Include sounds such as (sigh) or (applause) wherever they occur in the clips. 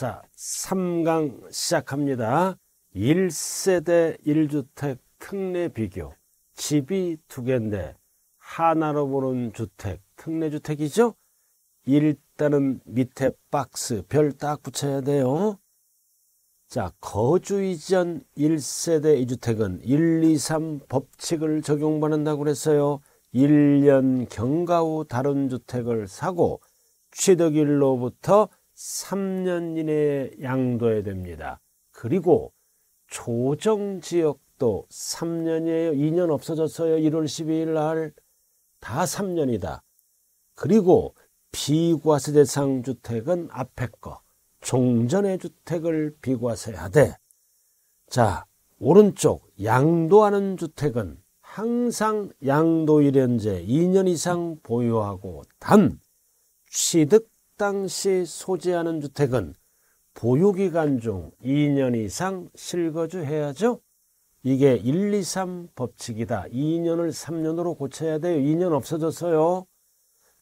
자, 3강 시작합니다. 1세대 1주택 특례 비교. 집이 두 개인데 하나로 보는 주택, 특례주택이죠? 일단은 밑에 박스 별 딱 붙여야 돼요. 자, 거주 이전 1세대 2주택은 1, 2, 3 법칙을 적용받는다고 그랬어요. 1년 경과 후 다른 주택을 사고 취득일로부터 3년 이내에 양도해야 됩니다. 그리고 조정 지역도 3년이에요. 2년 없어졌어요. 1월 12일 날 다 3년이다. 그리고 비과세 대상 주택은 앞에 거, 종전의 주택을 비과세하되, 자, 오른쪽 양도하는 주택은 항상 양도일현재 2년 이상 보유하고 단 취득 당시 소지하는 주택은 보유기간 중 2년 이상 실거주해야죠. 이게 1, 2, 3 법칙이다. 2년을 3년으로 고쳐야 돼요. 2년 없어졌어요.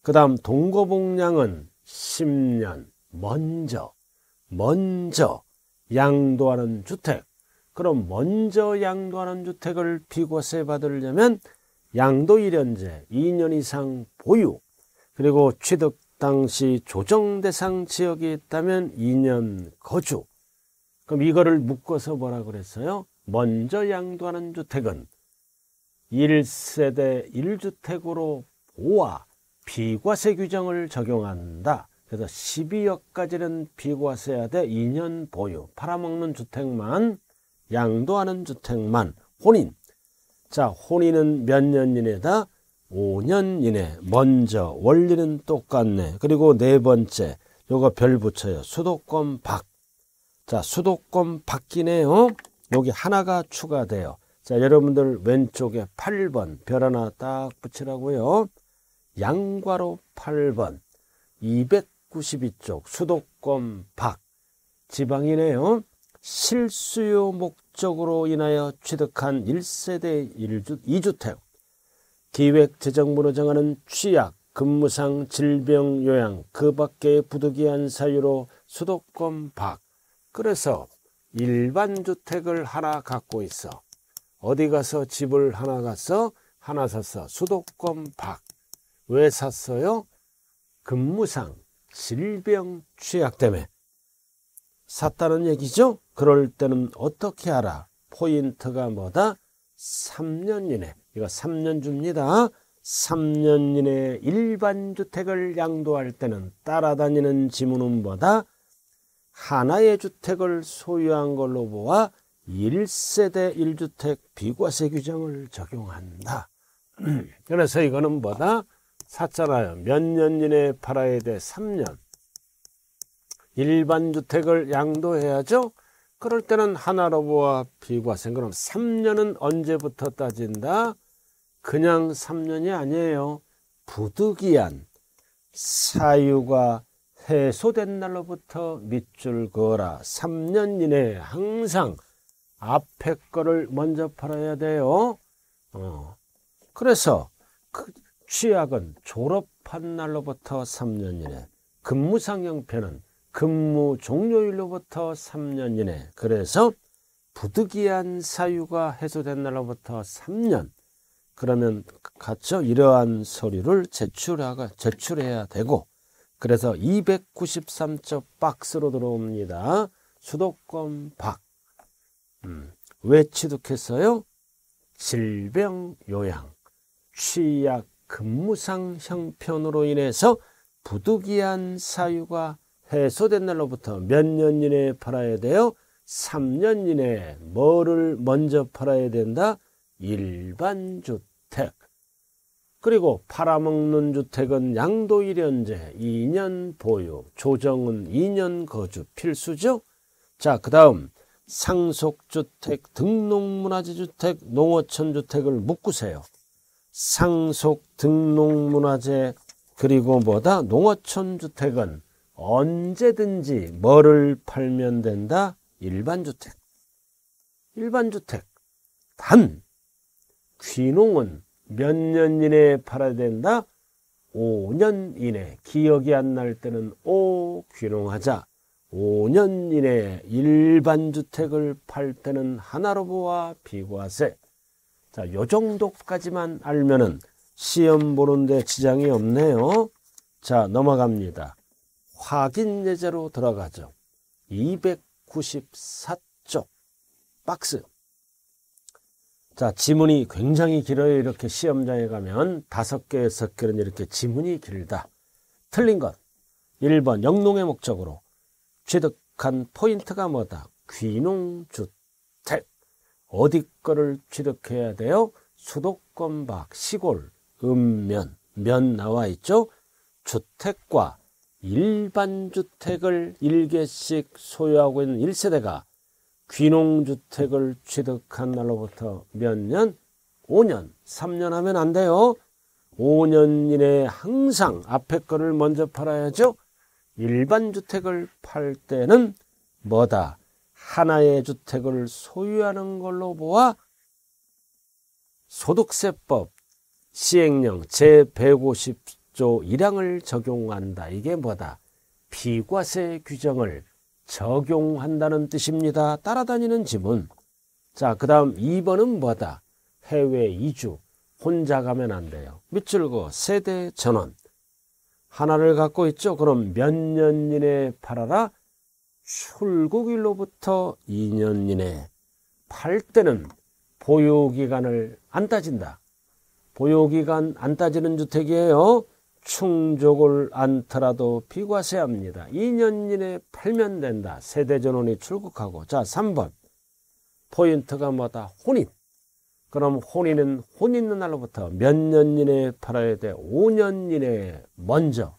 그 다음 동거복량은 10년 먼저 먼저 양도하는 주택 그럼 먼저 양도하는 주택을 비과세 받으려면 양도 1년제 2년 이상 보유 그리고 취득 당시 조정 대상 지역이 있다면 2년 거주. 그럼 이거를 묶어서 뭐라 그랬어요? 먼저 양도하는 주택은 1세대 1주택으로 보아 비과세 규정을 적용한다. 그래서 12억까지는 비과세야 돼 2년 보유. 팔아먹는 주택만, 양도하는 주택만, 혼인. 자, 혼인은 몇 년 이내다? 5년 이내. 먼저 원리는 똑같네. 그리고 네 번째 요거 별 붙여요. 수도권 밖. 자 수도권 밖이네요. 여기 하나가 추가돼요. 자 여러분들 왼쪽에 8번 별 하나 딱 붙이라고요. 양과로 8번 292쪽 수도권 밖 지방이네요. 실수요 목적으로 인하여 취득한 1세대 1주, 2주택 기획 재정부로 정하는 취약, 근무상 질병 요양, 그 밖의 부득이한 사유로 수도권 밖. 그래서 일반 주택을 하나 갖고 있어. 어디 가서 집을 하나 가서 하나 샀어. 수도권 밖. 왜 샀어요? 근무상 질병 취약 때문에. 샀다는 얘기죠? 그럴 때는 어떻게 알아? 포인트가 뭐다? 3년 이내. 이거 3년 줍니다. 3년 이내 일반 주택을 양도할 때는 따라다니는 지문음보다 하나의 주택을 소유한 걸로 보아 1세대 1주택 비과세 규정을 적용한다. (clears throat) 그래서 이거는 뭐다? 샀잖아요. 몇 년이내 팔아야 돼? 3년. 일반 주택을 양도해야죠. 그럴 때는 하나로부와 비과 생각하면 3년은 언제부터 따진다? 그냥 3년이 아니에요. 부득이한 사유가 해소된 날로부터 밑줄 그어라. 3년 이내에 항상 앞에 거를 먼저 팔아야 돼요. 어. 그래서 그 취약은 졸업한 날로부터 3년 이내, 근무상 형편은 근무 종료일로부터 3년 이내 그래서 부득이한 사유가 해소된 날로부터 3년 그러면 갖춰 이러한 서류를 제출하가, 제출해야 되고 그래서 293쪽 박스로 들어옵니다. 수도권 박. 음, 왜 취득했어요? 질병 요양, 취약 근무상 형편으로 인해서 부득이한 사유가 해소된 날로부터 몇 년 이내에 팔아야 돼요? 3년 이내에 뭐를 먼저 팔아야 된다? 일반 주택. 그리고 팔아먹는 주택은 양도 1년제, 2년 보유, 조정은 2년 거주 필수죠? 자, 그 다음 상속주택, 등록문화재주택, 농어촌주택을 묶으세요. 상속, 등록문화재, 그리고 뭐다? 농어촌주택은 언제든지 뭐를 팔면 된다? 일반주택. 일반주택. 단, 귀농은 몇 년이내 팔아야 된다? 5년 이내. 기억이 안 날 때는 오, 귀농하자. 5년 이내 일반주택을 팔 때는 하나로 보아 비과세. 자, 요 정도까지만 알면은 시험 보는데 지장이 없네요. 자, 넘어갑니다. 확인 예제로 들어가죠. 294쪽 박스. 자, 지문이 굉장히 길어요. 이렇게 시험장에 가면 다섯 개, 여섯 개는 이렇게 지문이 길다. 틀린 것. 1번 영농의 목적으로 취득한 포인트가 뭐다? 귀농주택. 어디 거를 취득해야 돼요? 수도권 밖, 시골, 읍면, 면 나와 있죠? 주택과 일반 주택을 1개씩 소유하고 있는 1세대가 귀농주택을 취득한 날로부터 몇 년? 5년, 3년 하면 안 돼요. 5년 이내에 항상 앞에 거를 먼저 팔아야죠. 일반 주택을 팔 때는 뭐다? 하나의 주택을 소유하는 걸로 보아 소득세법 시행령 제150 조 6조 1항을 적용한다. 이게 뭐다? 비과세 규정을 적용한다는 뜻입니다. 따라다니는 집은 자, 그 다음 2번은 뭐다? 해외 이주. 혼자 가면 안 돼요. 밑줄 그 세대 전원. 하나를 갖고 있죠. 그럼 몇 년 이내 팔아라? 출국일로부터 2년 이내. 팔 때는 보유기간을 안 따진다. 보유기간 안 따지는 주택이에요. 충족을 않더라도 비과세합니다. 2년 이내 팔면 된다. 세대전원이 출국하고. 자, 3번. 포인트가 뭐다? 혼인. 그럼 혼인은 혼 있는 날로부터 몇 년 이내에 팔아야 돼? 5년 이내에 먼저.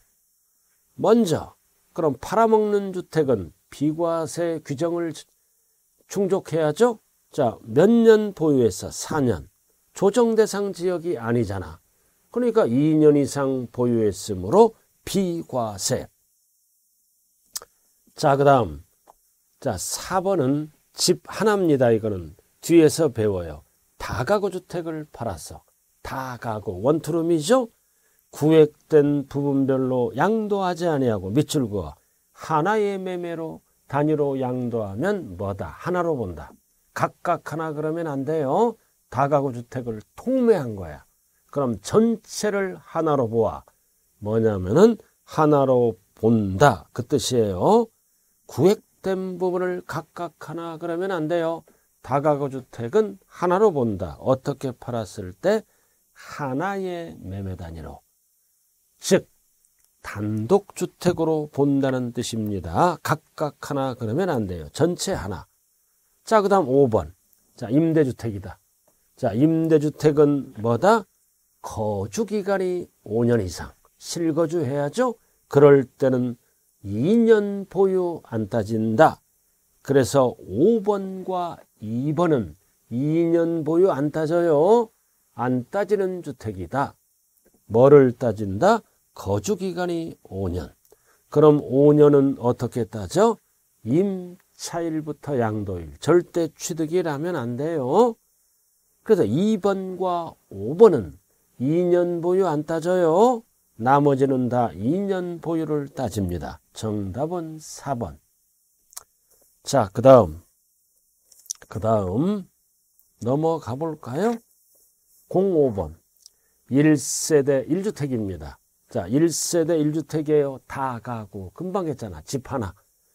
먼저. 그럼 팔아먹는 주택은 비과세 규정을 충족해야죠? 자, 몇 년 보유해서 4년. 조정 대상 지역이 아니잖아. 그러니까 2년 이상 보유했으므로 비과세. 자, 그 다음. 자, 4번은 집 하나입니다. 이거는 뒤에서 배워요. 다가구 주택을 팔아서. 다가구. 원투룸이죠? 구획된 부분별로 양도하지 아니하고 밑줄 그어 하나의 매매로 단위로 양도하면 뭐다? 하나로 본다. 각각 하나 그러면 안 돼요. 다가구 주택을 통매한 거야. 그럼 전체를 하나로 보아. 뭐냐면은 하나로 본다. 그 뜻이에요. 구획된 부분을 각각 하나 그러면 안 돼요. 다가구 주택은 하나로 본다. 어떻게 팔았을 때 하나의 매매 단위로. 즉, 단독 주택으로 본다는 뜻입니다. 각각 하나 그러면 안 돼요. 전체 하나. 자, 그 다음 5번. 자, 임대주택이다. 자, 임대주택은 뭐다? 거주 기간이 5년 이상 실거주해야죠. 그럴 때는 2년 보유 안 따진다. 그래서 5번과 2번은 2년 보유 안 따져요. 안 따지는 주택이다. 뭐를 따진다? 거주 기간이 5년. 그럼 5년은 어떻게 따져? 임차일부터 양도일. 절대 취득이라면 안 돼요. 그래서 2번과 5번은 2년 보유 안 따져요. 나머지는 다 2년 보유를 따집니다. 정답은 4번. 자, 그 다음. 그 다음 넘어가 볼까요? 05번. 1세대 1주택입니다. 자, 1세대 1주택이에요. 다 가구. 금방 했잖아. 집 하나.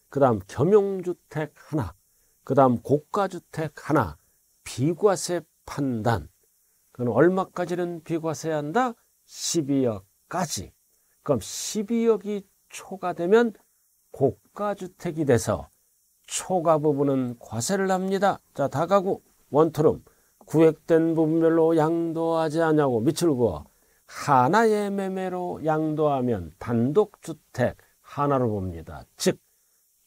그 다음 겸용주택 하나. 그 다음 고가주택 하나. 비과세 판단. 그는 얼마까지는 비과세야 한다? 12억까지. 그럼 12억이 초과되면 고가주택이 돼서 초과 부분은 과세를 합니다. 자, 다가구 원투룸 구획된 부분별로 양도하지 않냐고 밑을 그어 하나의 매매로 양도하면 단독주택 하나로 봅니다. 즉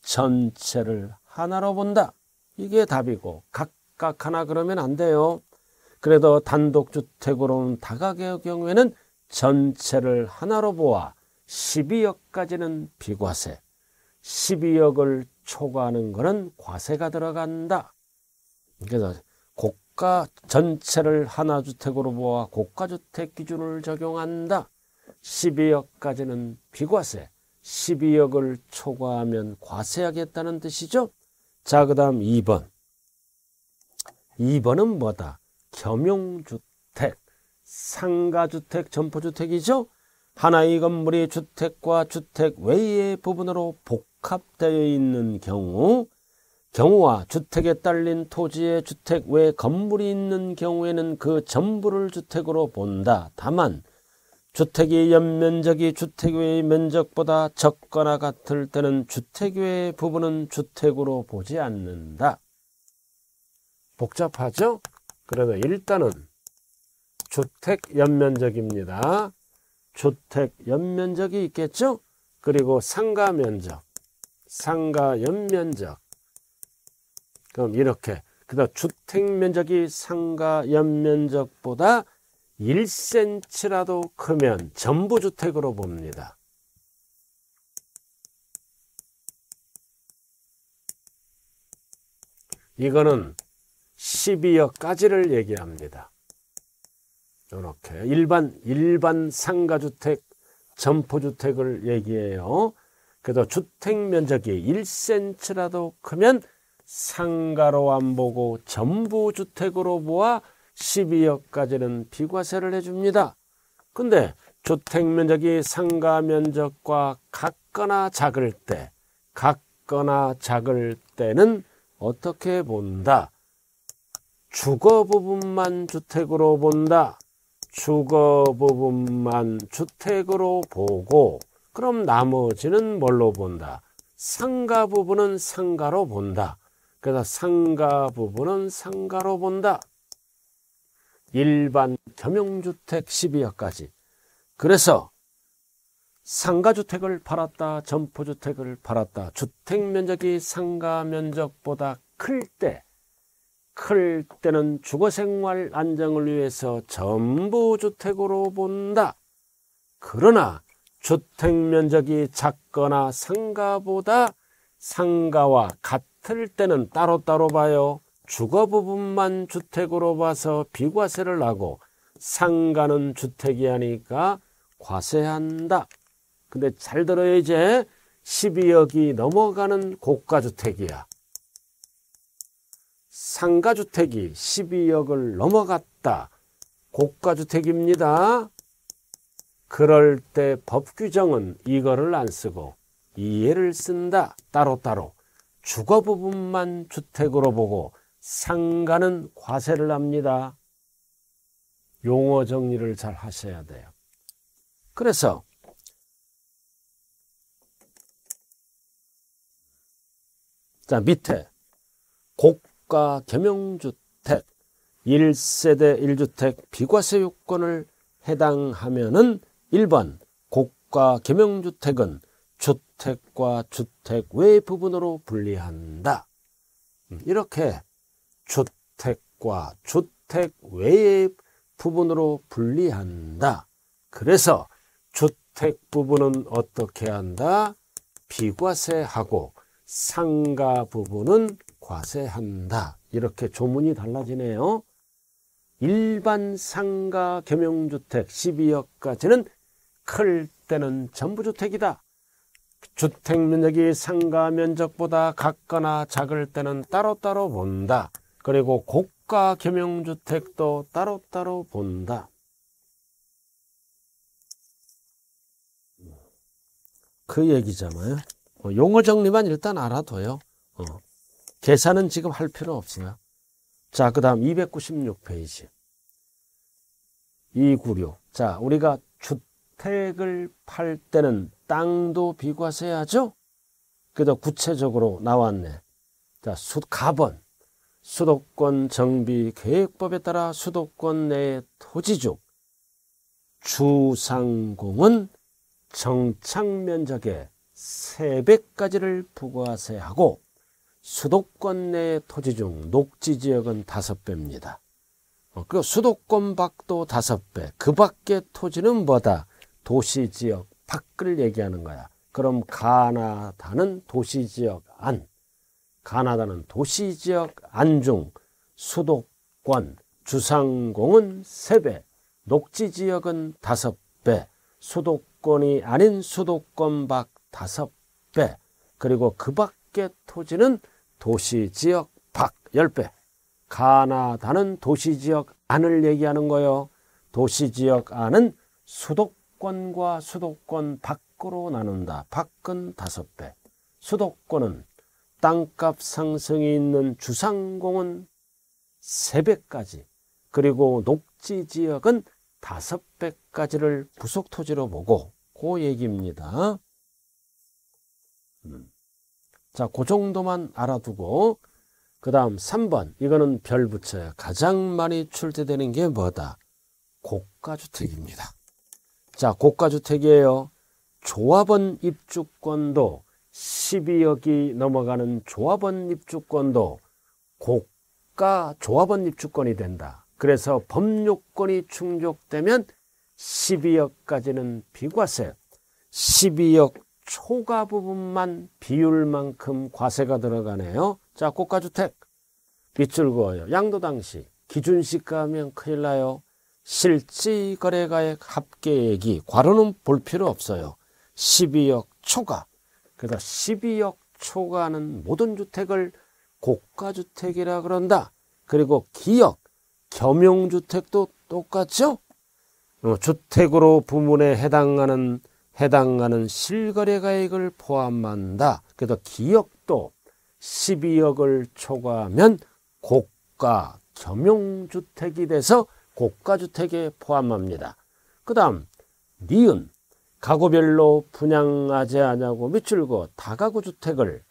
전체를 하나로 본다. 이게 답이고 각각 하나 그러면 안 돼요. 그래도 단독주택으로는 다가의 경우에는 전체를 하나로 보아 12억까지는 비과세, 12억을 초과하는 것은 과세가 들어간다. 그래서 고가 전체를 하나 주택으로 보아 고가 주택 기준을 적용한다. 12억까지는 비과세, 12억을 초과하면 과세하겠다는 뜻이죠. 자, 그다음 2번. 2번은 뭐다? 겸용주택, 상가주택, 점포주택이죠. 하나의 건물이 주택과 주택 외의 부분으로 복합되어 있는 경우 경우와 주택에 딸린 토지에 주택 외 건물이 있는 경우에는 그 전부를 주택으로 본다. 다만 주택의 연면적이 주택 외의 면적보다 적거나 같을 때는 주택 외의 부분은 주택으로 보지 않는다. 복잡하죠? 그러면 일단은 주택 연면적입니다. 주택 연면적이 있겠죠? 그리고 상가 면적, 상가 연면적. 그럼 이렇게 그다음 주택 면적이 상가 연면적보다 1cm라도 크면 전부 주택으로 봅니다. 이거는 12억까지를 얘기합니다. 이렇게 일반 일반 상가주택 점포주택을 얘기해요. 그래서 주택 면적이 1cm라도 크면 상가로 안 보고 전부 주택으로 보아 12억까지는 비과세를 해줍니다. 근데 주택 면적이 상가 면적과 같거나 작을 때, 같거나 작을 때는 어떻게 본다? 주거 부분만 주택으로 본다. 주거 부분만 주택으로 보고 그럼 나머지는 뭘로 본다? 상가 부분은 상가로 본다. 그래서 상가 부분은 상가로 본다. 일반 겸용주택 12억까지. 그래서 상가주택을 팔았다, 점포주택을 팔았다. 주택 면적이 상가 면적보다 클때 클 때는 주거 생활 안정을 위해서 전부 주택으로 본다. 그러나 주택 면적이 작거나 상가보다 상가와 같을 때는 따로따로 봐요. 주거 부분만 주택으로 봐서 비과세를 하고 상가는 주택이 아니까 과세한다. 근데 잘들어야 이제. 12억이 넘어가는 고가주택이야. 상가주택이 12억을 넘어갔다. 고가주택입니다. 그럴 때 법규정은 이거를 안 쓰고 이해를 쓴다. 따로따로. 주거 부분만 주택으로 보고 상가는 과세를 합니다. 용어 정리를 잘 하셔야 돼요. 그래서 자 밑에 고가 겸용주택 1세대 1주택 비과세 요건을 해당하면은 1번 고가 겸용주택은 주택과 주택 외 부분으로 분리한다. 음, 이렇게 주택과 주택 외의 부분으로 분리한다. 그래서 주택 부분은 어떻게 한다? 비과세하고 상가 부분은 과세한다. 이렇게 조문이 달라지네요. 일반 상가 겸용주택 12억까지는 클 때는 전부주택이다. 주택 면적이 상가 면적보다 같거나 작을 때는 따로따로 본다. 그리고 고가 겸용주택도 따로따로 본다. 그 얘기잖아요. 어, 용어 정리만 일단 알아둬요. 어. 계산은 지금 할필요 없어요. 자, 그 다음 296페이지. 296. 자, 우리가 주택을 팔 때는 땅도 비과세하죠? 그래서 구체적으로 나왔네. 자, 수, 가번. 수도권 정비 계획법에 따라 수도권 내 토지주 주상공은 정착 면적의 3배까지를 부과세하고 수도권 내 토지 중 녹지 지역은 다섯 배입니다. 그 수도권 밖도 다섯 배, 그 밖의 토지는 뭐다? 도시 지역 밖을 얘기하는 거야. 그럼 가나다는 도시 지역 안, 가나다는 도시 지역 안 중, 수도권, 주상공은 세배 녹지 지역은 다섯 배 수도권이 아닌 수도권 밖 다섯 배 그리고 그 밖의 토지는 도시, 지역, 밖 10배. 가나다는 도시, 지역, 안을 얘기하는 거요. 도시, 지역, 안은 수도권과 수도권 밖으로 나눈다. 밖은 5배. 수도권은 땅값 상승이 있는 주상공은 3배까지 그리고 녹지 지역은 5배까지를 부속 토지로 보고 그 얘기입니다. 음. 자, 그 정도만 알아두고 그 다음 3번 이거는 별부여요 가장 많이 출제되는 게 뭐다? 고가주택입니다. 자, 고가주택이에요. 조합원 입주권도 12억이 넘어가는 조합원 입주권도 고가 조합원 입주권이 된다. 그래서 법요건이 충족되면 12억까지는 비과세, 12억 초과 부분만 비율만큼 과세가 들어가네요. 자, 고가주택 밑줄 그어요. 양도당시 기준시가 하면 큰일 나요. 실지거래가액 합계액이 과로는 볼 필요 없어요. 12억 초과. 그래서 12억 초과는 모든 주택을 고가주택이라 그런다. 그리고 기역, 겸용주택도 똑같죠? 어, 주택으로 부문에 해당하는 해당하는 실거래 가액을 포함한다. 그래서 기업도 12억을 초과하면 고가 겸용주택이 돼서 고가주택에 포함합니다. 그 다음 니은 가구별로 분양하지 않냐고 밑줄고 다가구 주택을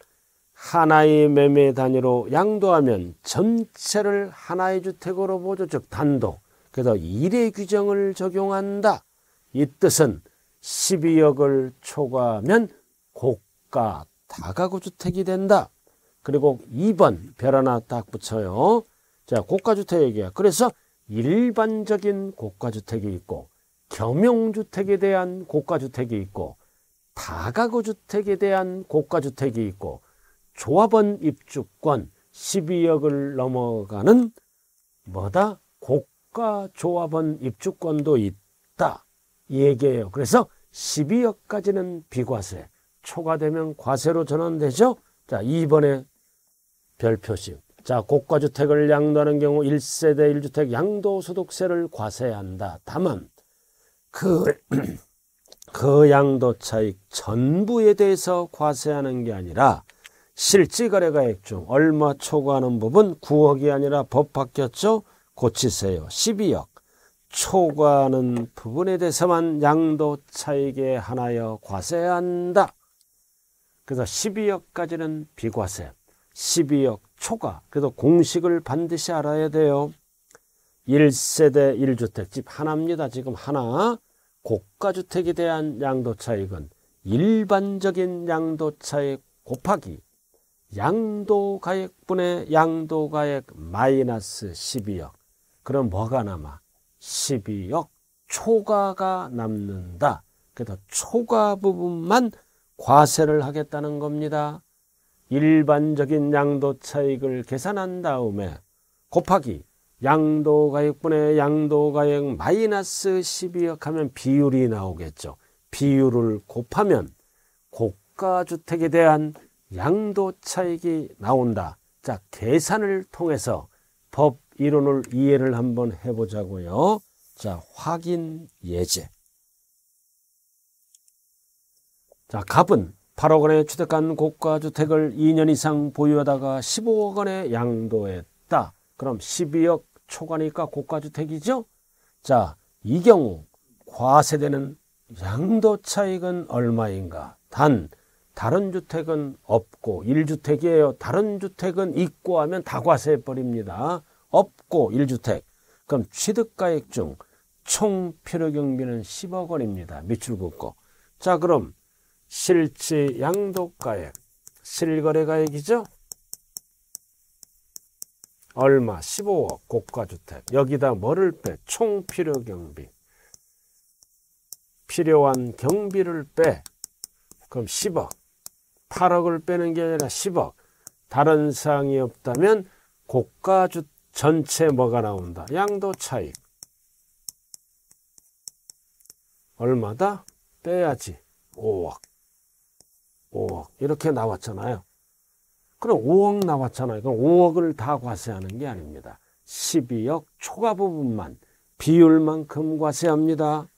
하나의 매매 단위로 양도하면 전체를 하나의 주택으로 보죠. 즉 단독. 그래서 일의 규정을 적용한다. 이 뜻은 12억을 초과하면 고가 다가구 주택이 된다. 그리고 2번 별 하나 딱 붙여요. 자, 고가주택얘기야 그래서 일반적인 고가주택이 있고 겸용주택에 대한 고가주택이 있고 다가구주택에 대한 고가주택이 있고 조합원 입주권 12억을 넘어가는 뭐다? 고가 조합원 입주권도 있다. 이 얘기예요. 그래서 1 2억까지는 비과세, 초과 되면 과세로 전환되죠. 자, 2번의 별표시. 자, 고가주택을 양도하는 경우 1세대 1주택 양도소득세를 과세한다. 다만 그, (clears throat) 그 양도차익 전부에 대해서 과세하는 게 아니라 실지거래가액 중 얼마 초과하는 부분 9억이 아니라 법 바뀌었죠? 고치세요. 12억. 초과하는 부분에 대해서만 양도차익에 한하여 과세한다. 그래서 12억까지는 비과세, 12억 초과. 그래서 공식을 반드시 알아야 돼요. 1세대 1주택집 하나입니다. 지금 하나. 고가주택에 대한 양도차익은 일반적인 양도차익 곱하기 양도가액분의 양도가액 마이너스 12억. 그럼 뭐가 남아? 1 2억초과가 남는다. 그래서 초가 부분만 과세를 하겠다는 겁니다. 일반적인 양도 차익을 계산한 다음에 곱하기 양도가액분의 양도가액 마이너스 12억 하면 비율이 나오겠죠. 비율을 곱하면 고가주택에 대한 양도차익이 나온다. 자, 계산을 통해서 법 이론을 이해를 한번 해보자고요. 자, 확인 예제. 자, 갑은 8억 원의 취득한 고가 주택을 2년 이상 보유하다가 15억 원에 양도했다. 그럼 12억 초과니까 고가 주택이죠? 자, 이 경우 과세되는 양도 차익은 얼마인가? 단 다른 주택은 없고 1주택이에요. 다른 주택은 있고 하면 다 과세해 버립니다. 없고 1주택. 그럼 취득가액 중 총 필요경비는 10억 원입니다. 밑줄 긋고. 자, 그럼 실지 양도가액, 실거래가액이죠? 얼마? 15억 고가주택. 여기다 뭐를 빼? 총 필요경비. 필요한 경비를 빼. 그럼 10억. 8억을 빼는 게 아니라 10억. 다른 사항이 없다면 고가주택. 전체 뭐가 나온다? 양도 차익. 얼마다? 빼야지. 5억. 5억. 이렇게 나왔잖아요. 그럼 5억 나왔잖아요. 그럼 5억을 다 과세하는 게 아닙니다. 12억 초과 부분만 비율만큼 과세합니다.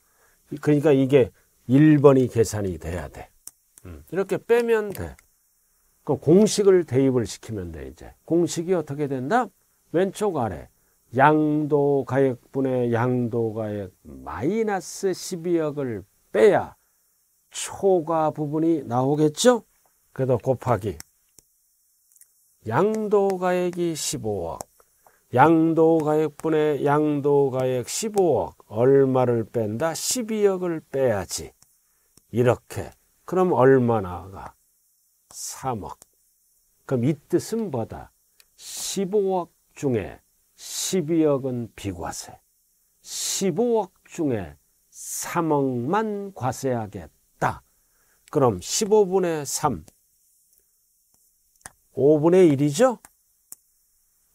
그러니까 이게 1번이 계산이 돼야 돼. 음, 이렇게 빼면 돼. 그 공식을 대입을 시키면 돼, 이제. 공식이 어떻게 된다? 왼쪽 아래 양도가액분의 양도가액 마이너스 12억을 빼야 초과 부분이 나오겠죠? 그래서 곱하기 양도가액이 15억 양도가액분의 양도가액 15억 얼마를 뺀다? 12억을 빼야지 이렇게 그럼 얼마 나가? 3억 그럼 이 뜻은 뭐다? 15억 중에 12억은 비과세, 15억 중에 3억만 과세하겠다. 그럼 15분의 3, 5분의 1이죠?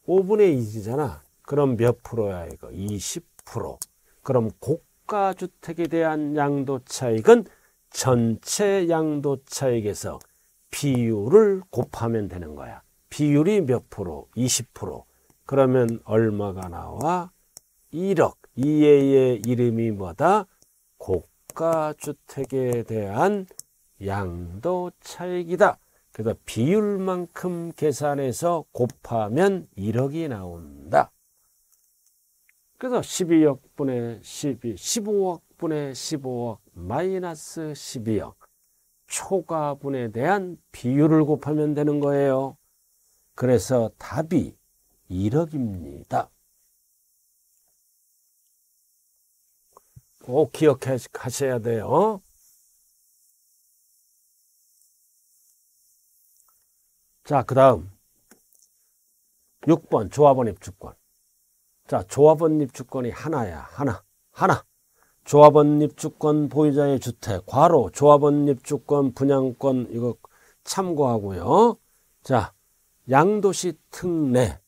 5분의 1잖아 그럼 몇 프로야 이거? 20%. 그럼 고가주택에 대한 양도차익은 전체 양도차익에서 비율을 곱하면 되는 거야. 비율이 몇 프로? 20%. 그러면 얼마가 나와? 1억. 이해의 이름이 뭐다? 고가주택에 대한 양도차익이다. 그래서 비율만큼 계산해서 곱하면 1억이 나온다. 그래서 12억분의 12, 15억분의 15억 마이너스 12억 초과분에 대한 비율을 곱하면 되는 거예요. 그래서 답이 1억입니다. 꼭 기억하셔야 돼요. 자, 그 다음. 6번, 조합원 입주권. 자, 조합원 입주권이 하나야, 하나, 하나. 조합원 입주권 보유자의 주택, 과로, 조합원 입주권 분양권, 이거 참고하고요. 자, 양도시 특례.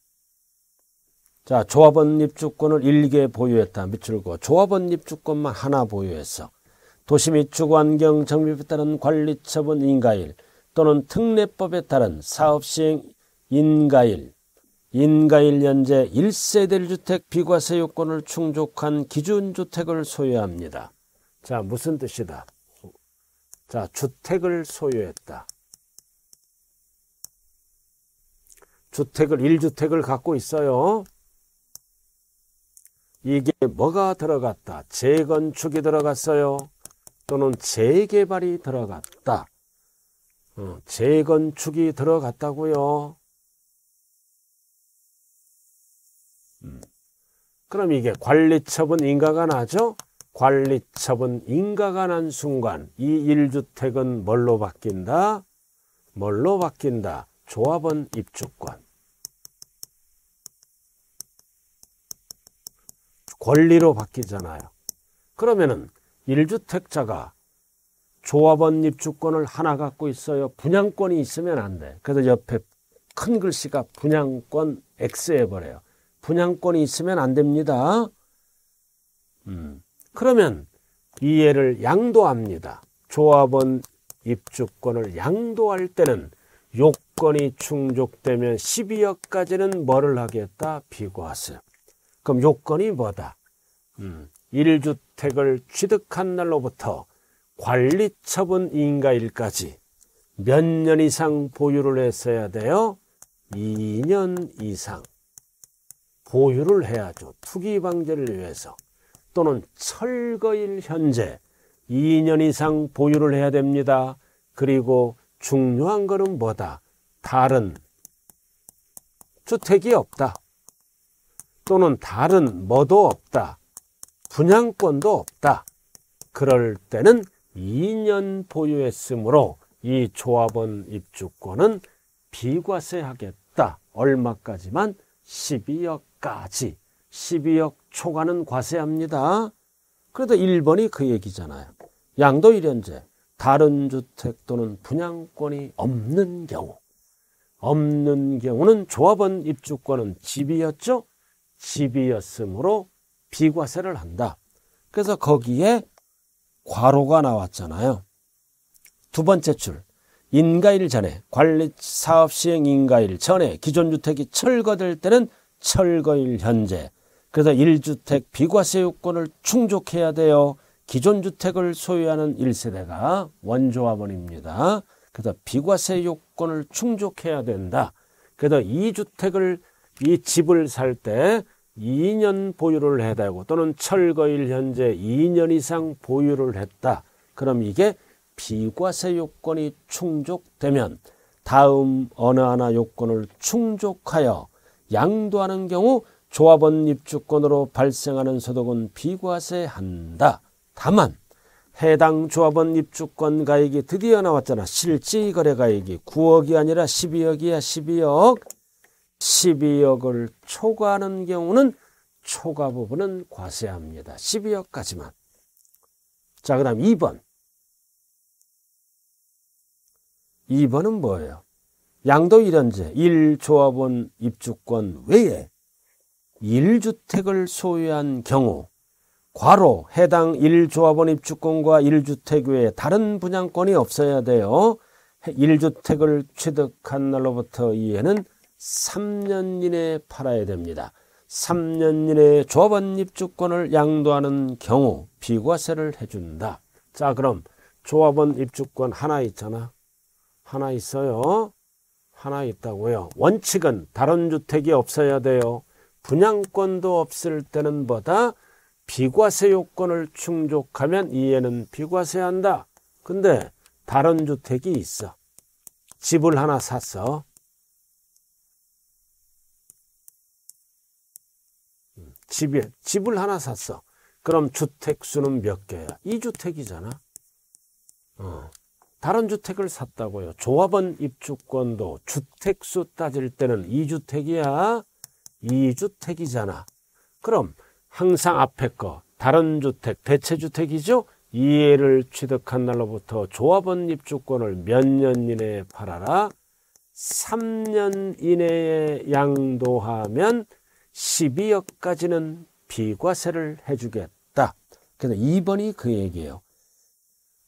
자, 조합원 입주권을 일개 보유했다. 밑줄 고 조합원 입주권만 하나 보유했어. 도시 및 주거 환경 정비에 따른 관리 처분 인가일 또는 특례법에 따른 사업 시행 인가일 인가일 연재 1세대 주택 비과세 요건을 충족한 기준 주택을 소유합니다. 자, 무슨 뜻이다? 자, 주택을 소유했다. 주택을 1주택을 갖고 있어요. 이게 뭐가 들어갔다. 재건축이 들어갔어요. 또는 재개발이 들어갔다. 어, 재건축이 들어갔다고요. 음. 그럼 이게 관리처분 인가가 나죠? 관리처분 인가가 난 순간 이 1주택은 뭘로 바뀐다? 뭘로 바뀐다? 조합원 입주권. 권리로 바뀌잖아요. 그러면은 1주택자가 조합원 입주권을 하나 갖고 있어요. 분양권이 있으면 안 돼. 그래서 옆에 큰 글씨가 분양권 X 해버려요. 분양권이 있으면 안 됩니다. 음. 그러면 이해를 양도합니다. 조합원 입주권을 양도할 때는 요건이 충족되면 12억까지는 뭐를 하겠다? 비과세. 그럼 요건이 뭐다? 음, 1주택을 취득한 날로부터 관리처분 인가일까지 몇 년 이상 보유를 했어야 돼요? 2년 이상 보유를 해야죠. 투기 방제를 위해서 또는 철거일 현재 2년 이상 보유를 해야 됩니다. 그리고 중요한 거는 뭐다? 다른 주택이 없다. 또는 다른 뭐도 없다. 분양권도 없다. 그럴 때는 2년 보유했으므로 이 조합원 입주권은 비과세하겠다. 얼마까지만? 12억까지. 12억 초과는 과세합니다. 그래도 1번이 그 얘기잖아요. 양도 1연제. 다른 주택 또는 분양권이 없는 경우. 없는 경우는 조합원 입주권은 집이었죠? 집이었으므로 비과세를 한다. 그래서 거기에 과로가 나왔잖아요. 두 번째 줄. 인가일 전에 관리 사업 시행 인가일 전에 기존 주택이 철거될 때는 철거일 현재. 그래서 1주택 비과세 요건을 충족해야 돼요. 기존 주택을 소유하는 1세대가 원조합원입니다. 그래서 비과세 요건을 충족해야 된다. 그래서 이주택을 이 집을 살 때 2년 보유를 해야 되고 또는 철거일 현재 2년 이상 보유를 했다. 그럼 이게 비과세 요건이 충족되면 다음 어느 하나 요건을 충족하여 양도하는 경우 조합원 입주권으로 발생하는 소득은 비과세한다. 다만 해당 조합원 입주권 가액이 드디어 나왔잖아. 실질거래 가액이 9억이 아니라 12억이야 12억. 12억을 초과하는 경우는 초과 부분은 과세합니다. 12억까지만. 자, 그 다음 2번. 2번은 뭐예요? 양도 1연제 1조합원 입주권 외에 1주택을 소유한 경우 과로 해당 1조합원 입주권과 1주택 외에 다른 분양권이 없어야 돼요. 1주택을 취득한 날로부터 이에는 3년 이내에 팔아야 됩니다. 3년 이내에 조합원 입주권을 양도하는 경우 비과세를 해준다. 자 그럼 조합원 입주권 하나 있잖아. 하나 있어요. 하나 있다고요. 원칙은 다른 주택이 없어야 돼요. 분양권도 없을 때는 보다 비과세 요건을 충족하면 이에는 비과세한다. 근데 다른 주택이 있어. 집을 하나 샀어. 집에 집을 하나 샀어. 그럼 주택 수는 몇 개야? 이 주택이잖아. 어. 다른 주택을 샀다고요. 조합원 입주권도 주택수 따질 때는 이주택이야이주택이잖아 그럼 항상 앞에 거 다른 주택, 대체 주택이죠? 이해를 취득한 날로부터 조합원 입주권을 몇 년 이내에 팔아라? 3년 이내에 양도하면 12억까지는 비과세를 해주겠다. 그래서 2번이 그 얘기예요.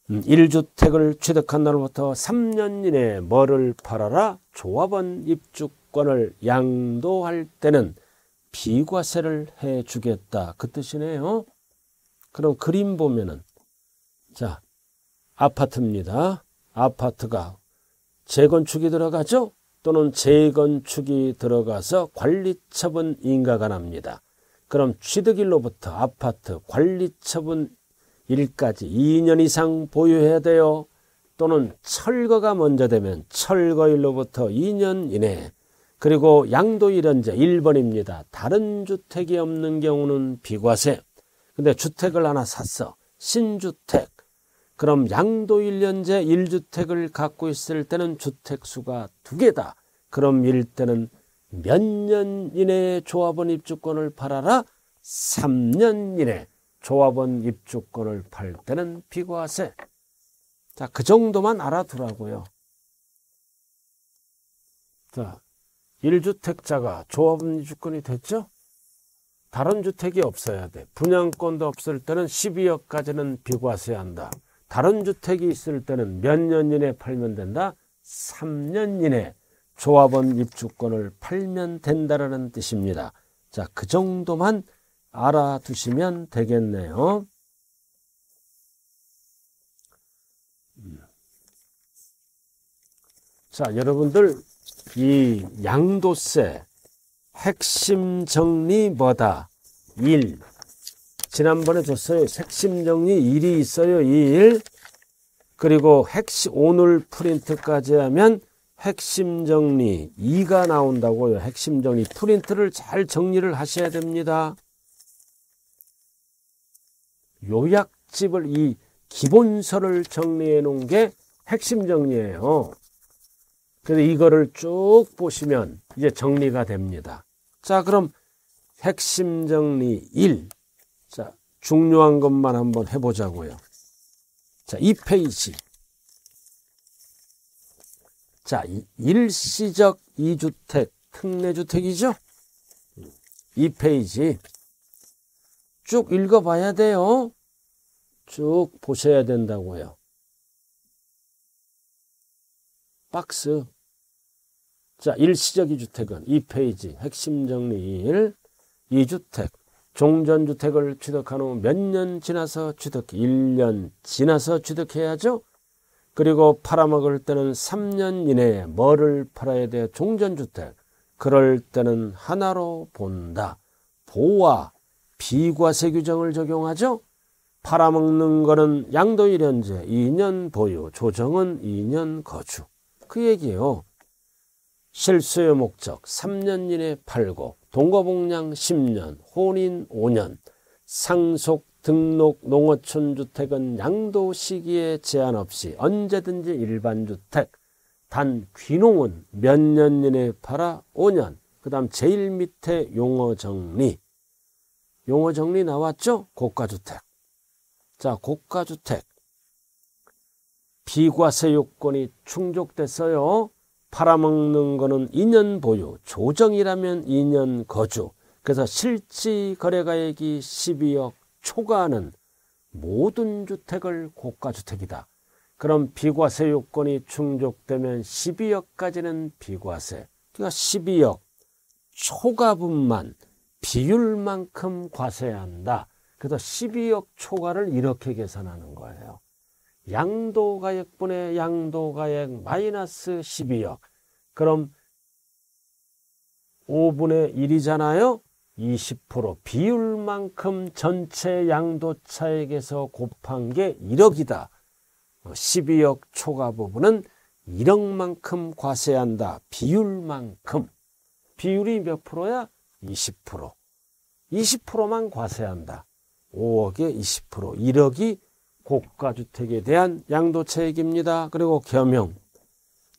1주택을 음, 취득한 날로부터 3년 이내 뭐를 팔아라 조합원 입주권을 양도할 때는 비과세를 해주겠다 그 뜻이네요. 그럼 그림 보면은 자 아파트입니다. 아파트가 재건축이 들어가죠. 또는 재건축이 들어가서 관리처분 인가가 납니다. 그럼 취득일로부터 아파트 관리처분 일까지 2년 이상 보유해야 돼요. 또는 철거가 먼저 되면 철거일로부터 2년 이내 그리고 양도일현재 1번입니다. 다른 주택이 없는 경우는 비과세 근데 주택을 하나 샀어. 신주택 그럼 양도 1년제 1주택을 갖고 있을 때는 주택수가 두개다 그럼 일때는 몇 년 이내에 조합원 입주권을 팔아라? 3년 이내 조합원 입주권을 팔 때는 비과세. 자, 그 정도만 알아두라고요. 자, 1주택자가 조합원 입주권이 됐죠? 다른 주택이 없어야 돼. 분양권도 없을 때는 12억까지는 비과세한다. 다른 주택이 있을 때는 몇 년 이내 팔면 된다? 3년 이내 조합원 입주권을 팔면 된다라는 뜻입니다. 자, 그 정도만 알아두시면 되겠네요. 음. 자, 여러분들 이 양도세 핵심 정리 뭐다? 1. 지난번에 줬어요. 핵심 정리 1이 있어요. 2일. 그리고 핵심 오늘 프린트까지 하면 핵심 정리 2가 나온다고요. 핵심 정리 프린트를 잘 정리를 하셔야 됩니다. 요약집을 이 기본서를 정리해 놓은 게 핵심 정리예요. 그래서 이거를 쭉 보시면 이제 정리가 됩니다. 자, 그럼 핵심 정리 1 중요한 것만 한번 해보자고요. 자, 2페이지. 자, 일시적 2주택, 특례주택이죠? 2페이지. 쭉 읽어봐야 돼요. 쭉 보셔야 된다고요. 박스. 자, 일시적 2주택은 2페이지. 핵심 정리 1. 2주택. 종전주택을 취득한 후 몇 년 지나서 취득, 1년 지나서 취득해야죠. 그리고 팔아먹을 때는 3년 이내에 뭐를 팔아야 돼? 종전주택. 그럴 때는 하나로 본다. 보와 비과세 규정을 적용하죠. 팔아먹는 거는 양도 일 현재 2년 보유, 조정은 2년 거주. 그 얘기예요. 실수의 목적 3년 이내 팔고 동거복량 10년, 혼인 5년, 상속 등록 농어촌 주택은 양도 시기에 제한 없이 언제든지 일반 주택, 단 귀농은 몇 년 이내 팔아 5년, 그 다음 제일 밑에 용어 정리. 용어 정리 나왔죠? 고가주택. 자, 고가주택. 비과세 요건이 충족됐어요. 팔아먹는 거는 2년 보유, 조정이라면 2년 거주. 그래서 실지 거래가액이 12억 초과하는 모든 주택을 고가주택이다. 그럼 비과세 요건이 충족되면 12억까지는 비과세. 그러니까 12억 초과분만 비율만큼 과세한다. 그래서 12억 초과를 이렇게 계산하는 거예요. 양도가액분의 양도가액 마이너스 1 2억 그럼 5분의 1이잖아요. 20% 비율만큼 전체 양도차액에서 곱한 게 1억이다. 12억 어, 초과 부분은 1억만큼 과세한다. 비율만큼. 비율이 몇 프로야? 20%. 20%만 과세한다. 5억에 20%. 1억이 고가주택에 대한 양도채익입니다. 그리고 겸용.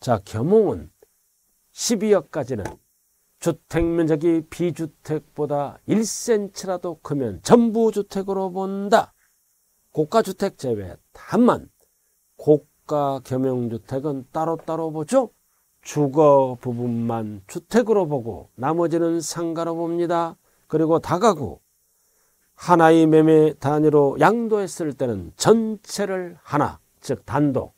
자, 겸용은 12억까지는 주택면적이 비주택보다 1cm라도 크면 전부 주택으로 본다. 고가주택 제외. 다만 고가 겸용주택은 따로따로 보죠. 주거 부분만 주택으로 보고 나머지는 상가로 봅니다. 그리고 다가구, 하나의 매매 단위로 양도했을 때는 전체를 하나, 즉 단독.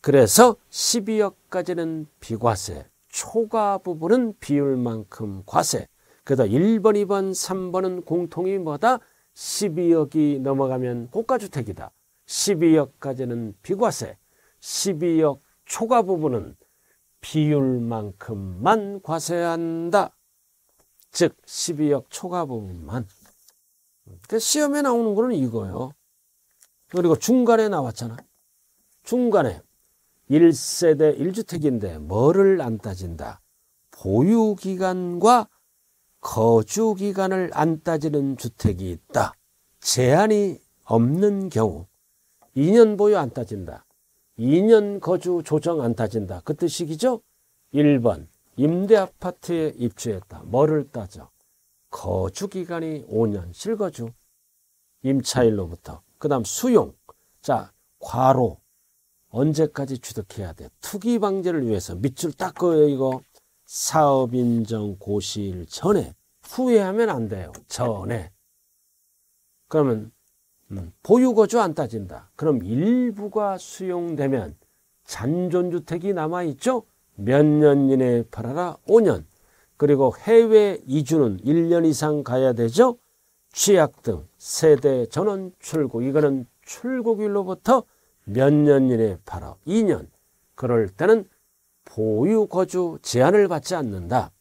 그래서 그 12억까지는 비과세, 초과 부분은 비율만큼 과세. 그래서 1번, 2번, 3번은 공통이 뭐다? 12억이 넘어가면 고가주택이다. 12억까지는 비과세, 12억 초과 부분은 비율만큼만 과세한다. 즉 12억 초과 부분만. 그 시험에 나오는 거는 이거예요. 그리고 중간에 나왔잖아. 중간에 1세대 1주택인데 뭐를 안 따진다. 보유기간과 거주기간을 안 따지는 주택이 있다. 제한이 없는 경우 2년 보유 안 따진다. 2년 거주 조정 안 따진다. 그뜻이죠 1번 임대아파트에 입주했다. 뭐를 따져? 거주 기간이 5년 실거주 임차일로부터 그다음 수용 자 과로 언제까지 취득해야 돼 투기 방지를 위해서 밑줄 닦아요 이거 사업 인정 고시일 전에 후회 하면 안 돼요 전에 그러면 음, 보유거주 안 따진다 그럼 일부가 수용되면 잔존주택이 남아있죠 몇 년 이내에 팔아라 5년 그리고 해외 이주는 1년 이상 가야 되죠. 취약 등 세대 전원 출국 이거는 출국일로부터 몇 년 이내 바로 2년 그럴 때는 보유 거주 제한을 받지 않는다.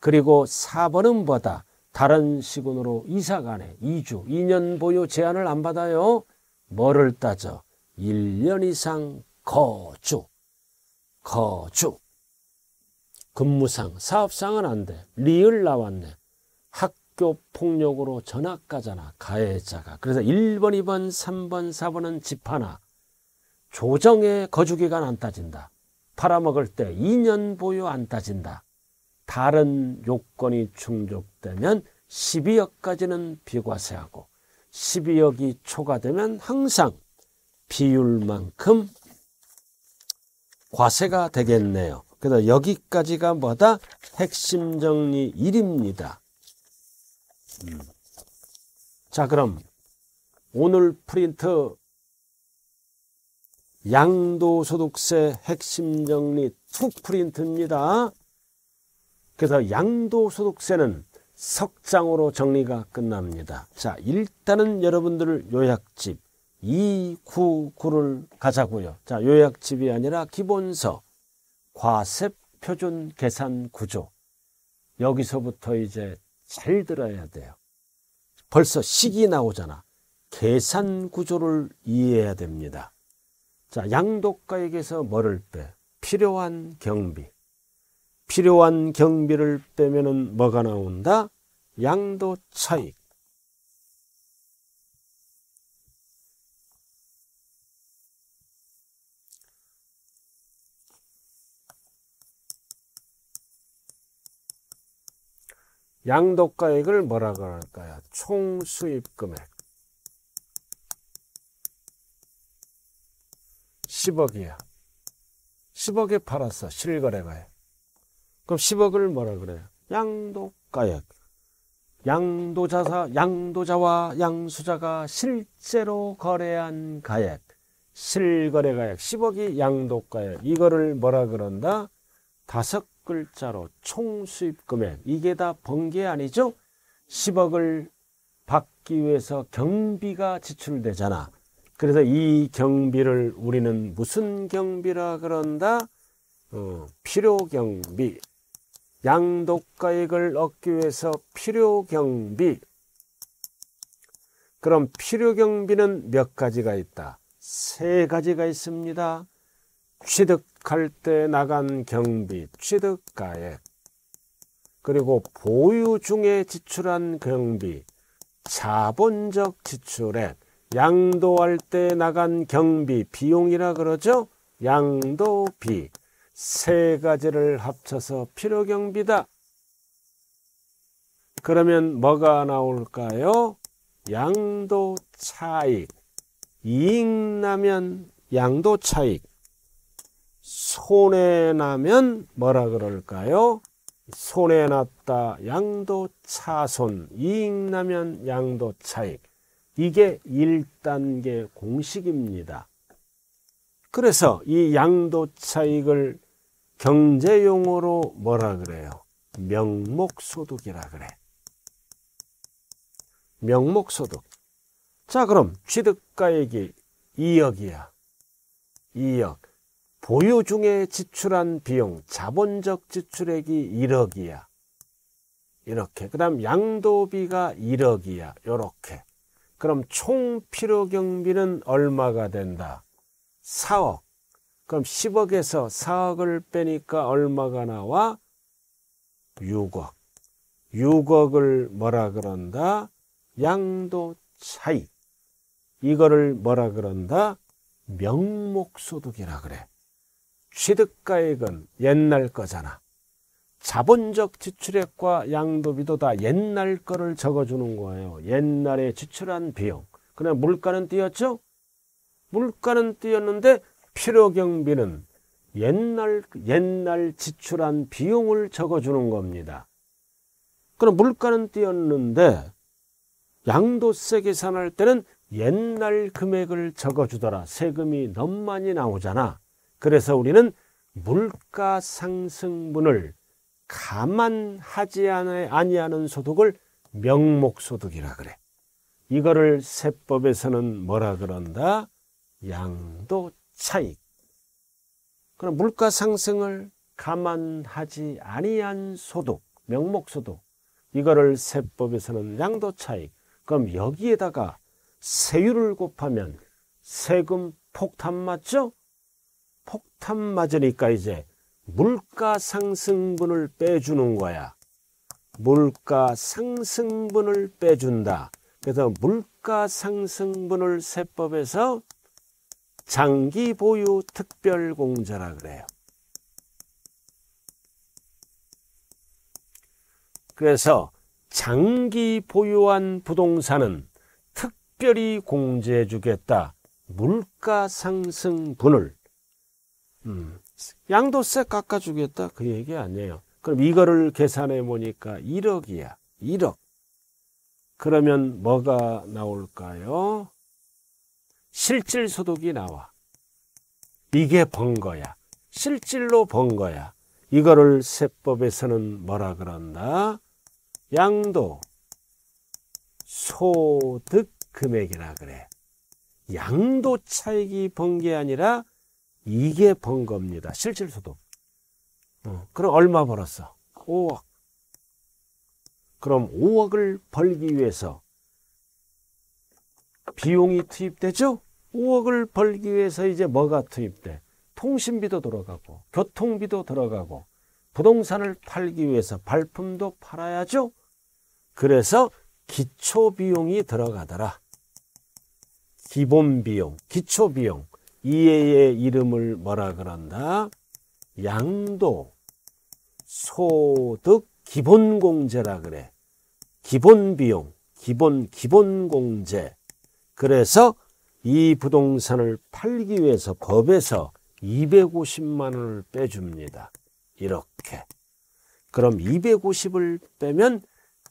그리고 4번은 뭐다? 다른 시군으로 이사간에 2주 2년 보유 제한을 안 받아요. 뭐를 따져? 1년 이상 거주 거주 근무상, 사업상은 안 돼. 리을 나왔네. 학교 폭력으로 전학가잖아. 가해자가. 그래서 1번, 2번, 3번, 4번은 집 하나. 조정에 거주기간 안 따진다. 팔아먹을 때 2년 보유 안 따진다. 다른 요건이 충족되면 12억까지는 비과세하고 12억이 초과되면 항상 비율만큼 과세가 되겠네요. 그래서 여기까지가 뭐다? 핵심 정리 1입니다. 음. 자, 그럼 오늘 프린트 양도소득세 핵심 정리 2 프린트입니다. 그래서 양도소득세는 석장으로 정리가 끝납니다. 자, 일단은 여러분들 요약집 299를 가자고요. 자, 요약집이 아니라 기본서 과습 표준 계산 구조. 여기서부터 이제 잘 들어야 돼요. 벌써 식이 나오잖아. 계산 구조를 이해해야 됩니다. 자, 양도가액에서 뭐를 빼? 필요한 경비. 필요한 경비를 빼면은 뭐가 나온다? 양도 차익. 양도가액을 뭐라 고할까요총 수입금액 10억이야. 10억에 팔았어. 실거래가에. 그럼 10억을 뭐라 그래요? 양도가액. 양도자사, 양도자와 양수자가 실제로 거래한 가액. 실거래가액 10억이 양도가액. 이거를 뭐라 그런다? 다섯 글자로 총수입금액 이게 다 번개 아니죠? 10억을 받기 위해서 경비가 지출되잖아. 그래서 이 경비를 우리는 무슨 경비라 그런다? 어, 필요경비. 양도가액을 얻기 위해서 필요경비. 그럼 필요경비는 몇 가지가 있다? 세 가지가 있습니다. 취득 취득할 때 나간 경비, 취득가액, 그리고 보유 중에 지출한 경비, 자본적 지출액, 양도할 때 나간 경비, 비용이라 그러죠? 양도비. 세 가지를 합쳐서 필요경비다. 그러면 뭐가 나올까요? 양도 차익. 이익 나면 양도 차익. 손해나면 뭐라 그럴까요? 손해났다 양도 차손, 이익나면 양도 차익. 이게 1단계 공식입니다. 그래서 이 양도 차익을 경제용어로 뭐라 그래요? 명목소득이라 그래. 명목소득. 자, 그럼 취득가액이 2억이야. 2억. 보유 중에 지출한 비용, 자본적 지출액이 1억이야. 이렇게. 그 다음 양도비가 1억이야. 이렇게. 그럼 총 필요 경비는 얼마가 된다? 4억. 그럼 10억에서 4억을 빼니까 얼마가 나와? 6억. 6억을 뭐라 그런다? 양도 차이. 이거를 뭐라 그런다? 명목소득이라 그래. 취득가액은 옛날 거잖아. 자본적 지출액과 양도비도 다 옛날 거를 적어주는 거예요. 옛날에 지출한 비용. 그러나 물가는 뛰었죠? 물가는 뛰었는데 필요경비는 옛날, 옛날 지출한 비용을 적어주는 겁니다. 그럼 물가는 뛰었는데 양도세 계산할 때는 옛날 금액을 적어주더라. 세금이 너무 많이 나오잖아. 그래서 우리는 물가 상승분을 감안하지 아니하는 소득을 명목소득이라 그래. 이거를 세법에서는 뭐라 그런다? 양도차익. 그럼 물가 상승을 감안하지 아니한 소득, 명목소득. 이거를 세법에서는 양도차익. 그럼 여기에다가 세율을 곱하면 세금 폭탄 맞죠? 폭탄 맞으니까 이제 물가 상승분을 빼주는 거야. 물가 상승분을 빼준다. 그래서 물가 상승분을 세법에서 장기 보유 특별 공제라 그래요. 그래서 장기 보유한 부동산은 특별히 공제해 주겠다. 물가 상승분을 음. 양도세 깎아주겠다 그 얘기 아니에요. 그럼 이거를 계산해 보니까 1억이야. 1억. 그러면 뭐가 나올까요? 실질소득이 나와. 이게 번 거야. 실질로 번 거야. 이거를 세법에서는 뭐라 그런다? 양도 소득 금액이라 그래. 양도 차익이 번 게 아니라 이게 번겁니다. 실질소득. 어, 그럼 얼마 벌었어? 5억. 그럼 5억을 벌기 위해서 비용이 투입되죠? 5억을 벌기 위해서 이제 뭐가 투입돼? 통신비도 들어가고, 교통비도 들어가고, 부동산을 팔기 위해서 발품도 팔아야죠? 그래서 기초비용이 들어가더라. 기본비용, 기초비용. 이에의 이름을 뭐라 그런다? 양도 소득 기본 공제라 그래. 기본 비용, 기본 기본 공제. 그래서 이 부동산을 팔기 위해서 법에서 250만 원을 빼줍니다. 이렇게. 그럼 250을 빼면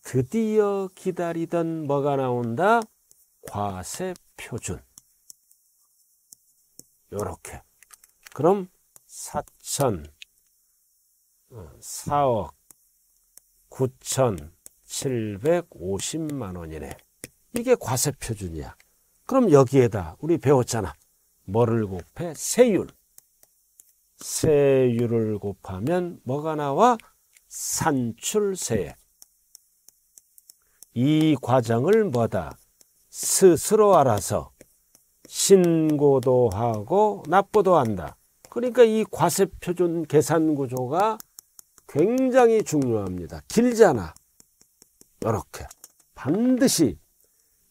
드디어 기다리던 뭐가 나온다? 과세 표준. 요렇게. 그럼 4천, 4억, 9천, 750만 원이네. 이게 과세 표준이야. 그럼 여기에다 우리 배웠잖아. 뭐를 곱해? 세율. 세율을 곱하면 뭐가 나와? 산출세. 이 과정을 뭐다? 스스로 알아서 신고도 하고 납부도 한다. 그러니까 이 과세표준 계산 구조가 굉장히 중요합니다. 길잖아. 이렇게 반드시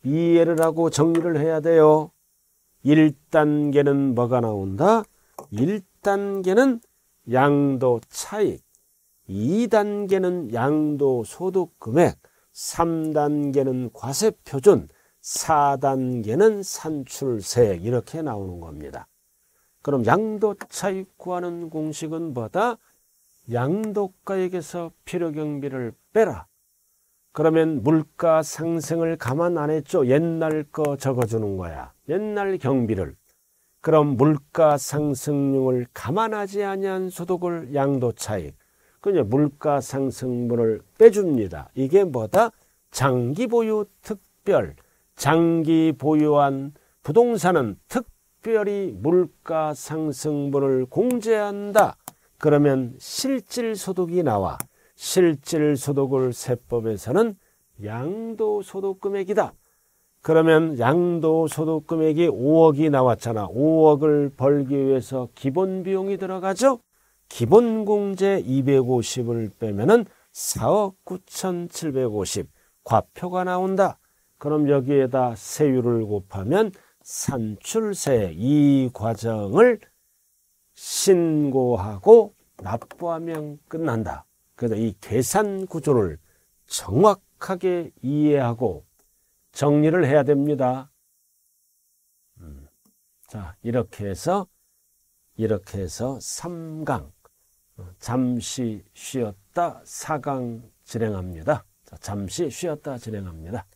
이해를 하고 정리를 해야 돼요. 1단계는 뭐가 나온다? 1단계는 양도 차익, 2단계는 양도 소득 금액, 3단계는 과세 표준, 4단계는 산출색 이렇게 나오는 겁니다. 그럼 양도차익 구하는 공식은 뭐다? 양도가액에서 필요경비를 빼라. 그러면 물가 상승을 감안 안 했죠. 옛날 거 적어주는 거야. 옛날 경비를. 그럼 물가 상승률을 감안하지 아니한 소득을 양도차익. 그냥 물가 상승분을 빼줍니다. 이게 뭐다? 장기 보유 특별. 장기 보유한 부동산은 특별히 물가 상승분을 공제한다. 그러면 실질소득이 나와 실질소득을 세법에서는 양도소득금액이다. 그러면 양도소득금액이 5억이 나왔잖아. 5억을 벌기 위해서 기본비용이 들어가죠. 기본공제 250을 빼면 은 4억 9,750 과표가 나온다. 그럼 여기에다 세율을 곱하면 산출세 이 과정을 신고하고 납부하면 끝난다. 그래서 이 계산 구조를 정확하게 이해하고 정리를 해야 됩니다. 음. 자, 이렇게 해서 이렇게 해서 3강 잠시 쉬었다 4강 진행합니다. 자, 잠시 쉬었다 진행합니다.